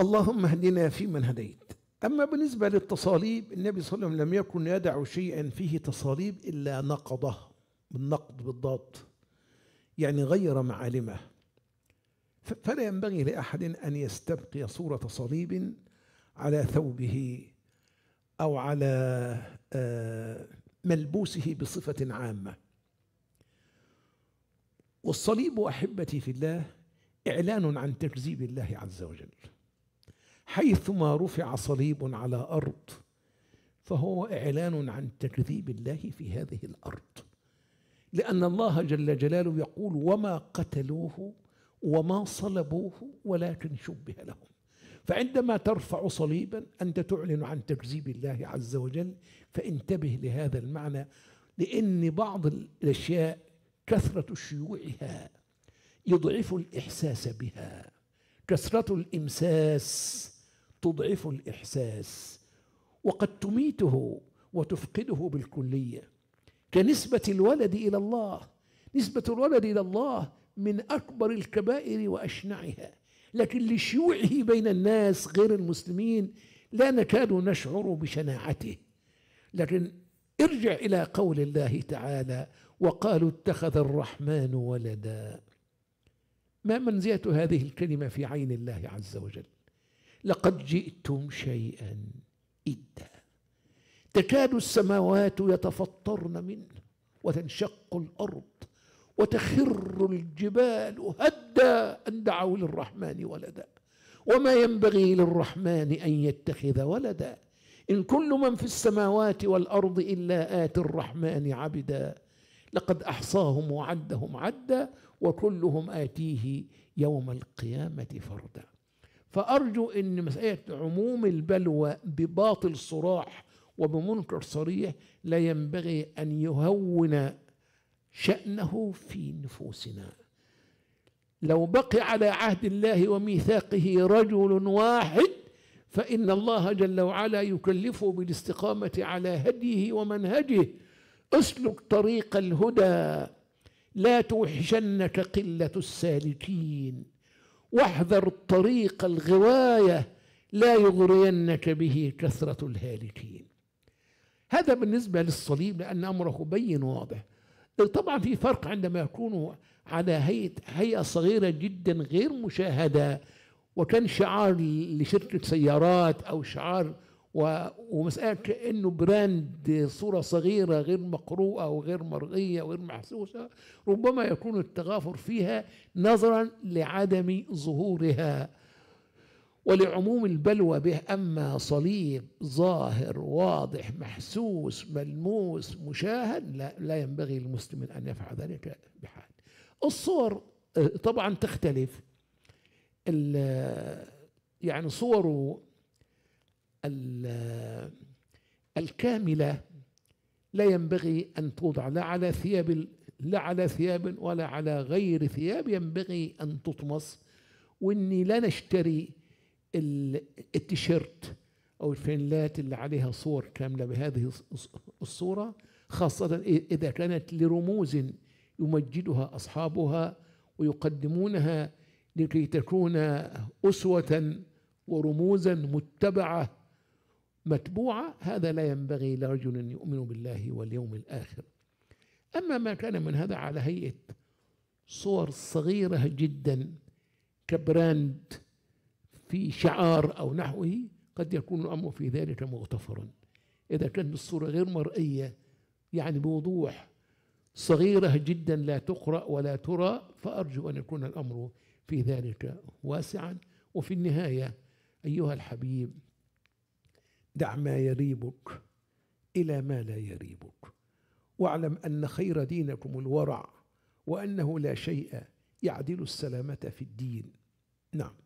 اللهم اهدنا فيمن هديت أما بالنسبة للتصاليب النبي صلى الله عليه وسلم لم يكن يدع شيئا فيه تصاليب إلا نقضه بالنقض بالضبط يعني غير معالمه فلا ينبغي لأحد أن يستبقي صورة صليب على ثوبه أو على آه، ملبوسه بصفة عامة والصليب أحبتي في الله إعلان عن تكذيب الله عز وجل حيثما رفع صليب على أرض فهو إعلان عن تكذيب الله في هذه الأرض لأن الله جل جلاله يقول وما قتلوه وما صلبوه ولكن شبه لهم فعندما ترفع صليبا أنت تعلن عن تكذيب الله عز وجل فانتبه لهذا المعنى لأن بعض الأشياء كثرة شيوعها يضعف الإحساس بها كثرة الإمساس تضعف الإحساس وقد تميته وتفقده بالكلية كنسبة الولد إلى الله نسبة الولد إلى الله من أكبر الكبائر وأشنعها لكن لشيوعه بين الناس غير المسلمين لا نكاد نشعر بشناعته لكن ارجع إلى قول الله تعالى وقالوا اتخذ الرحمن ولدا ما منزلة هذه الكلمة في عين الله عز وجل لقد جئتم شيئا إدا تكاد السماوات يتفطرن منه وتنشق الأرض وتخر الجبال هدا أن دعوا للرحمن ولدا وما ينبغي للرحمن أن يتخذ ولدا إن كل من في السماوات والأرض إلا آتي الرحمن عبدا لقد أحصاهم وعدهم عدا وكلهم آتيه يوم القيامة فردا فأرجو أن مسألة عموم البلوى بباطل صراح وبمنكر صريح لا ينبغي أن يهون شأنه في نفوسنا لو بقي على عهد الله وميثاقه رجل واحد فإن الله جل وعلا يكلفه بالاستقامة على هديه ومنهجه اسلك طريق الهدى لا توحشنك قلة السالكين واحذر الطريق الغواية لا يغرينك به كثرة الهالكين هذا بالنسبة للصليب لأن أمره بين واضح طبعا في فرق عندما يكون على هيئة هيئة صغيرة جدا غير مشاهدة وكان شعار لشركة سيارات أو شعار ومسألة كأنه براند صورة صغيرة غير مقروءة وغير مرئية وغير محسوسة ربما يكون التغافر فيها نظرا لعدم ظهورها ولعموم البلوى به أما صليب ظاهر واضح محسوس ملموس مشاهد لا, لا ينبغي للمسلم أن يفعل ذلك بحال الصور آه، طبعا تختلف يعني صوره الكاملة لا ينبغي أن توضع لا على ثياب لا على ثياب ولا على غير ثياب ينبغي أن تطمس وإني لا نشتري التيشيرت أو الفنلات اللي عليها صور كاملة بهذه الصورة خاصة إذا كانت لرموز يمجدها أصحابها ويقدمونها لكي تكون أسوة ورموزا متبعة متبوعة هذا لا ينبغي لرجل يؤمن بالله واليوم الآخر أما ما كان من هذا على هيئة صور صغيرة جدا كبراند في شعار أو نحوه قد يكون الأمر في ذلك مغتفرا إذا كانت الصورة غير مرئية يعني بوضوح صغيرة جدا لا تقرأ ولا ترى فأرجو أن يكون الأمر في ذلك واسعا وفي النهاية أيها الحبيب دع ما يريبك إلى ما لا يريبك واعلم أن خير دينكم الورع وأنه لا شيء يعدل السلامة في الدين نعم